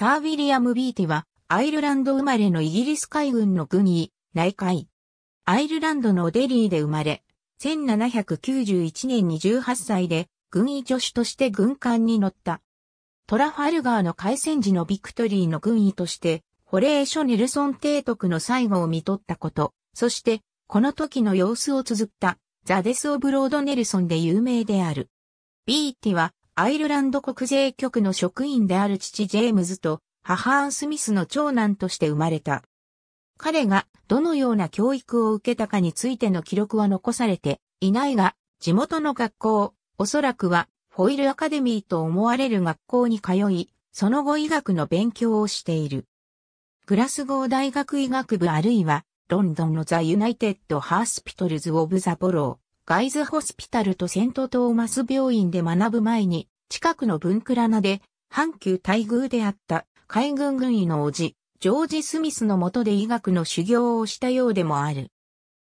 サー・ウィリアム・ビーティは、アイルランド生まれのイギリス海軍の軍医、内海。アイルランドのデリーで生まれ、1791年に18歳で、軍医助手として軍艦に乗った。トラファルガーの海戦時のビクトリーの軍医として、ホレーショ・ネルソン提督の最後を見取ったこと、そして、この時の様子を綴った、ザ・デス・オブ・ロード・ネルソンで有名である。ビーティは、アイルランド国税局の職員である父ジェームズと母アン・スミスの長男として生まれた。彼がどのような教育を受けたかについての記録は残されていないが、地元の学校、おそらくはフォイルアカデミーと思われる学校に通い、その後医学の勉強をしている。グラスゴー大学医学部あるいは、ロンドンのザ・ユナイテッド・ハースピトルズ・オブ・ザ・ボロー、ガイズ・ホスピタルとセント・トーマス病院で学ぶ前に、近くの文倉名で、阪急大宮であった海軍軍医の叔父、ジョージ・スミスの下で医学の修行をしたようでもある。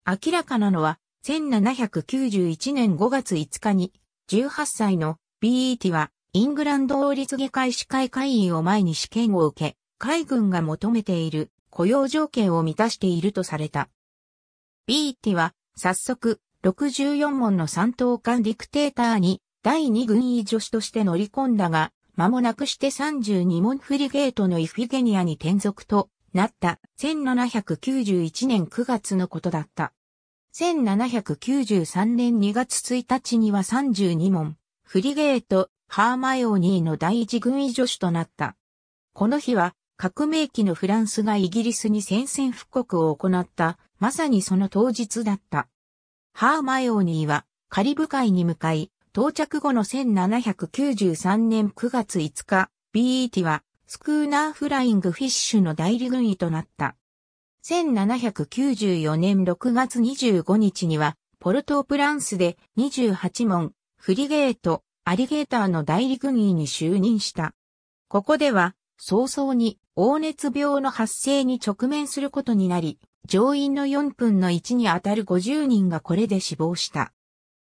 明らかなのは、1791年5月5日に、18歳の BET は、イングランド王立議会司会会員を前に試験を受け、海軍が求めている雇用条件を満たしているとされた。BET は、早速、64問の三等間ディクテーターに第2軍医助手として乗り込んだが、間もなくして32門フリゲートのイフィゲニアに転属となった1791年9月のことだった。1793年2月1日には32門、フリゲート、ハーマイオニーの第一軍医助手となった。この日は、革命期のフランスがイギリスに宣戦布告を行った、まさにその当日だった。ハーマイオニーは、カリブ海に向かい、到着後の1793年9月5日、BET はスクーナーフライングフィッシュの代理軍医となった。1794年6月25日には、ポルトープランスで28問、フリゲート、アリゲーターの代理軍医に就任した。ここでは、早々に黄熱病の発生に直面することになり、乗員の4分の1にあたる50人がこれで死亡した。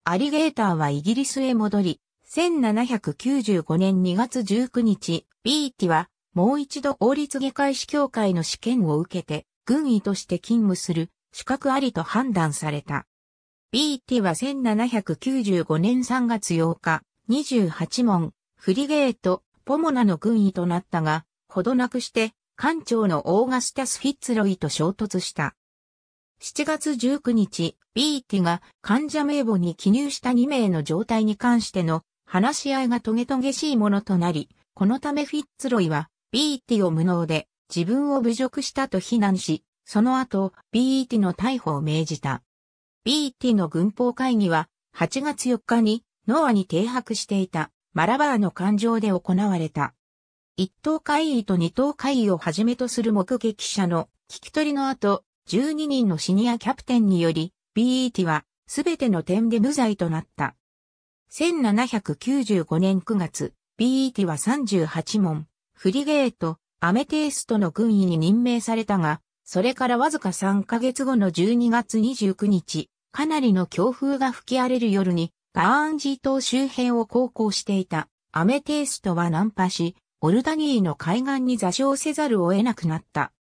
アリゲーターはイギリスへ戻り、1795年2月19日、ビーティはもう一度王立議会師協会の試験を受けて、軍医として勤務する資格ありと判断された。ビーティは1795年3月8日、28問、フリゲート、ポモナの軍医となったが、ほどなくして、艦長のオーガスタス・フィッツロイと衝突した。7月19日、ビーティが患者名簿に記入した2名の状態に関しての話し合いがトゲトゲしいものとなり、このためフィッツロイは、ビーティを無能で自分を侮辱したと非難し、その後、ビーティの逮捕を命じた。ビーティの軍法会議は、8月4日にノアに停泊していたマラバーの艦上で行われた。一等会議と二等会議をはじめとする目撃者の聞き取りの後、12人のシニアキャプテンにより、BET はすべての点で無罪となった。1795年9月、BET は38問、フリゲート、アメテイストの軍医に任命されたが、それからわずか3ヶ月後の12月29日、かなりの強風が吹き荒れる夜に、ガーンジー島周辺を航行していたアメテイストは難破し、オルダニーの海岸に座礁せざるを得なくなった。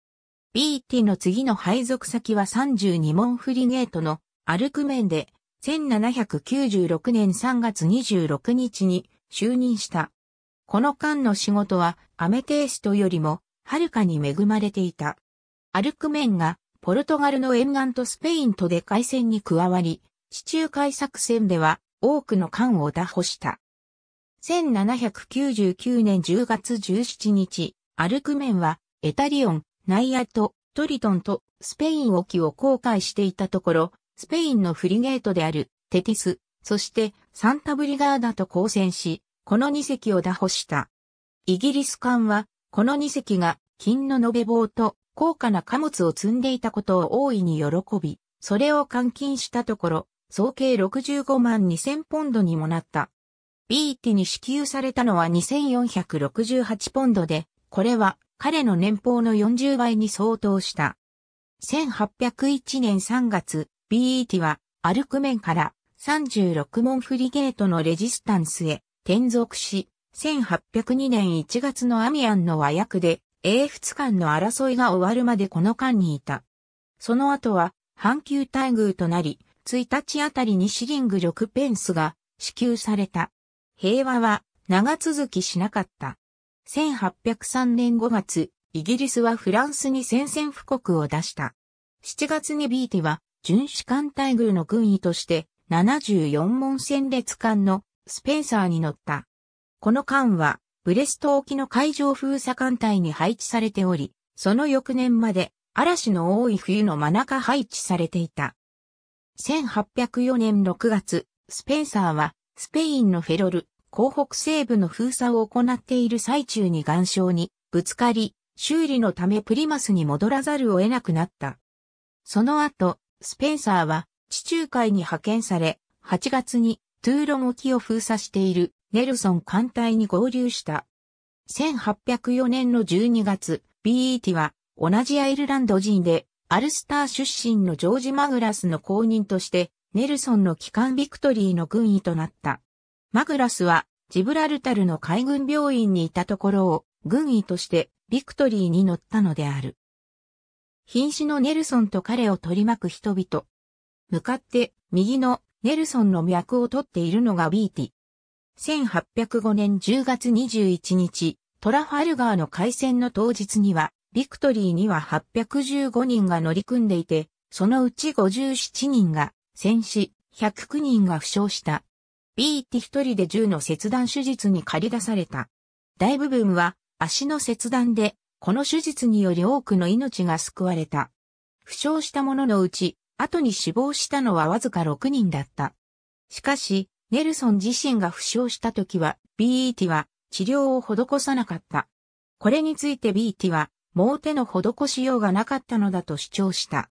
BT の次の配属先は32門フリゲートのアルクメンで1796年3月26日に就任した。この間の仕事はアメテイストよりもはるかに恵まれていた。アルクメンがポルトガルの沿岸とスペインとで海戦に加わり、地中海作戦では多くの艦を打破した。1799年10月17日、アルクメンはエタリオン、ナイアとトリトンとスペイン沖を航海していたところ、スペインのフリゲートであるテティス、そしてサンタブリガーダと交戦し、この2隻を打破した。イギリス艦は、この2隻が金の延べ棒と高価な貨物を積んでいたことを大いに喜び、それを換金したところ、総計65万2000ポンドにもなった。ビーティに支給されたのは2468ポンドで、これは彼の年俸の40倍に相当した。1801年3月、BET はアルクメンから36門フリゲートのレジスタンスへ転属し、1802年1月のアミアンの和訳で英仏間の争いが終わるまでこの間にいた。その後は、半球待遇となり、1日あたりにシリング6ペンスが支給された。平和は長続きしなかった。1803年5月、イギリスはフランスに宣戦布告を出した。7月にビーティは、巡視艦隊軍の軍医として、74門戦列艦のスペンサーに乗った。この艦は、ブレスト沖の海上封鎖艦隊に配置されており、その翌年まで嵐の多い冬の真中配置されていた。1804年6月、スペンサーはスペインのフェロル、港北西部の封鎖を行っている最中に岩礁にぶつかり、修理のためプリマスに戻らざるを得なくなった。その後、スペンサーは地中海に派遣され、8月にトゥーロン沖を封鎖しているネルソン艦隊に合流した。1804年の12月、BET は同じアイルランド人でアルスター出身のジョージ・マグラスの後任としてネルソンの機関ビクトリーの軍医となった。マグラスはジブラルタルの海軍病院にいたところを軍医としてビクトリーに乗ったのである。瀕死のネルソンと彼を取り巻く人々。向かって右のネルソンの脈を取っているのがビーティ。1805年10月21日、トラファルガーの海戦の当日には、ビクトリーには815人が乗り組んでいて、そのうち57人が戦死、109人が負傷した。ビーティ一人で銃の切断手術に駆り出された。大部分は足の切断で、この手術により多くの命が救われた。負傷した者のうち、後に死亡したのはわずか6人だった。しかし、ネルソン自身が負傷した時は、BET は治療を施さなかった。これについて BET は、もう手の施しようがなかったのだと主張した。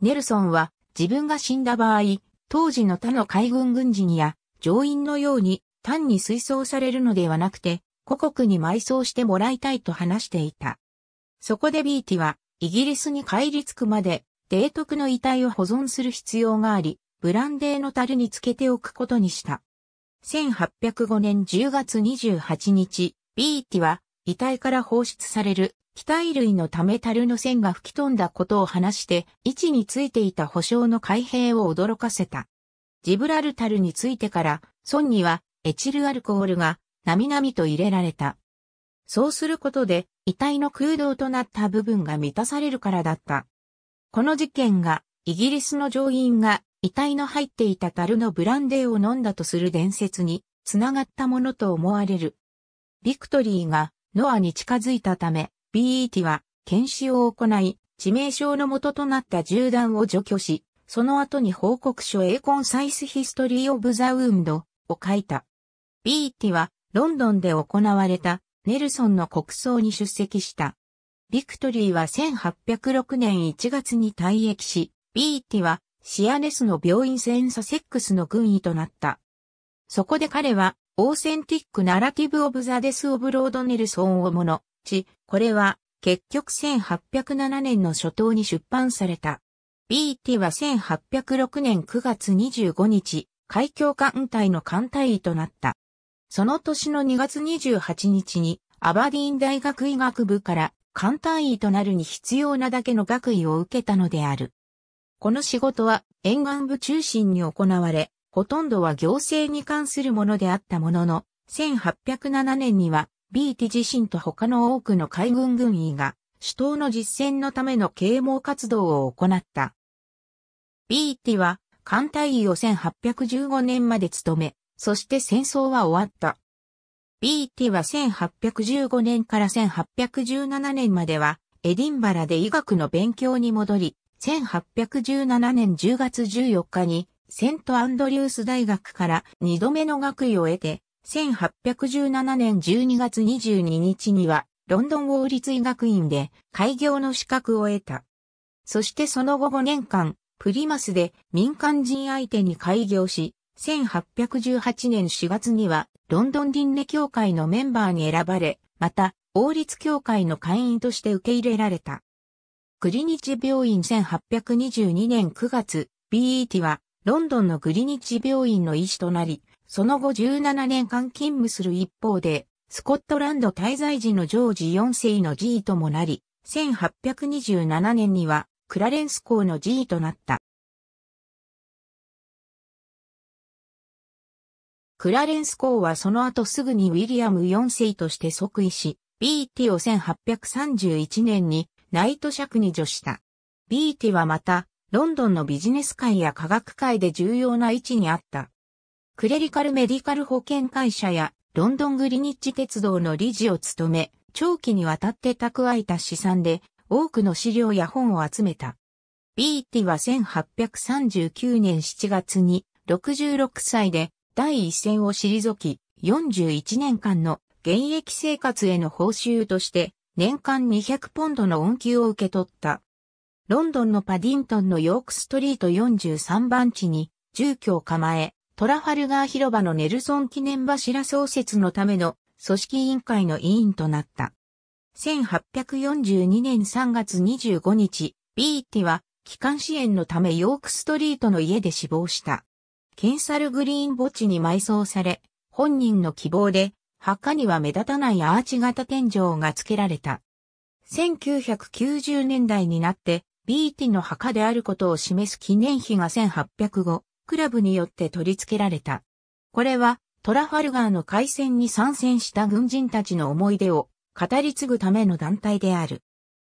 ネルソンは、自分が死んだ場合、当時の他の海軍軍人や上院のように単に推奨されるのではなくて、故国に埋葬してもらいたいと話していた。そこでビーティは、イギリスに帰り着くまで、デクの遺体を保存する必要があり、ブランデーの樽につけておくことにした。1805年10月28日、ビーティは、遺体から放出される、機体類のため樽の線が吹き飛んだことを話して、位置についていた保証の開閉を驚かせた。ジブラルタルについてから、損にはエチルアルコールが、並々と入れられた。そうすることで、遺体の空洞となった部分が満たされるからだった。この事件が、イギリスの上院が、遺体の入っていた樽のブランデーを飲んだとする伝説に、つながったものと思われる。ビクトリーが、ノアに近づいたため、BET は、検視を行い、致命傷の元となった銃弾を除去し、その後に報告書エーコンサイスヒストリーオブザウーンドを書いた。ビーティはロンドンで行われたネルソンの国葬に出席した。ビクトリーは1806年1月に退役し、ビーティはシアネスの病院センサセックスの軍医となった。そこで彼は、オーセンティック・ナラティブ・オブ・ザ・デス・オブ・ロード・ネルソンをもの、ち、これは、結局1807年の初頭に出版された。BT は1806年9月25日、海峡艦隊の艦隊医となった。その年の2月28日に、アバディーン大学医学部から艦隊医となるに必要なだけの学位を受けたのである。この仕事は沿岸部中心に行われ、ほとんどは行政に関するものであったものの、1807年には、ビーティ自身と他の多くの海軍軍医が、首都の実践のための啓蒙活動を行った。ビーティは、艦隊医を1815年まで務め、そして戦争は終わった。ビーティは1815年から1817年までは、エディンバラで医学の勉強に戻り、1817年10月14日に、セントアンドリュース大学から2度目の学位を得て、1817年12月22日には、ロンドン王立医学院で開業の資格を得た。そしてその後5年間、プリマスで民間人相手に開業し、1818年4月にはロンドン輪廻協会のメンバーに選ばれ、また王立協会の会員として受け入れられた。グリニチ病院1822年9月、BET はロンドンのグリニチ病院の医師となり、その後17年間勤務する一方で、スコットランド滞在時のジョージ4世の G ともなり、1827年にはクラレンス校の寺位となった。クラレンス校はその後すぐにウィリアム4世として即位し、ビーティを1831年にナイト尺に除した。ビーティはまた、ロンドンのビジネス界や科学界で重要な位置にあった。クレリカルメディカル保険会社やロンドングリニッジ鉄道の理事を務め、長期にわたって蓄えた資産で多くの資料や本を集めた。ビーティは1839年7月に66歳で第一線を退き、41年間の現役生活への報酬として年間200ポンドの恩給を受け取った。ロンドンのパディントンのヨークストリート43番地に住居を構え、トラファルガー広場のネルソン記念柱創設のための組織委員会の委員となった。1842年3月25日、ビーティは、帰還支援のためヨークストリートの家で死亡した。ケンサルグリーン墓地に埋葬され、本人の希望で、墓には目立たないアーチ型天井が付けられた。1990年代になって、ビーティの墓であることを示す記念碑が1805、クラブによって取り付けられた。これは、トラファルガーの海戦に参戦した軍人たちの思い出を語り継ぐための団体である。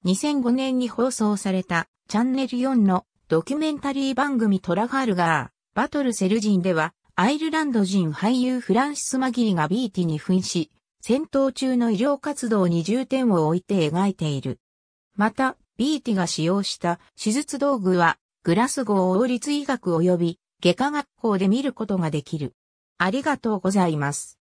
2005年に放送されたチャンネル4のドキュメンタリー番組トラファルガー、バトルセル人では、アイルランド人俳優フランシス・マギーがビーティに扮し、戦闘中の医療活動に重点を置いて描いている。また、ビーティが使用した手術道具は、グラスゴー王立医学及び外科学校で見ることができる。ありがとうございます。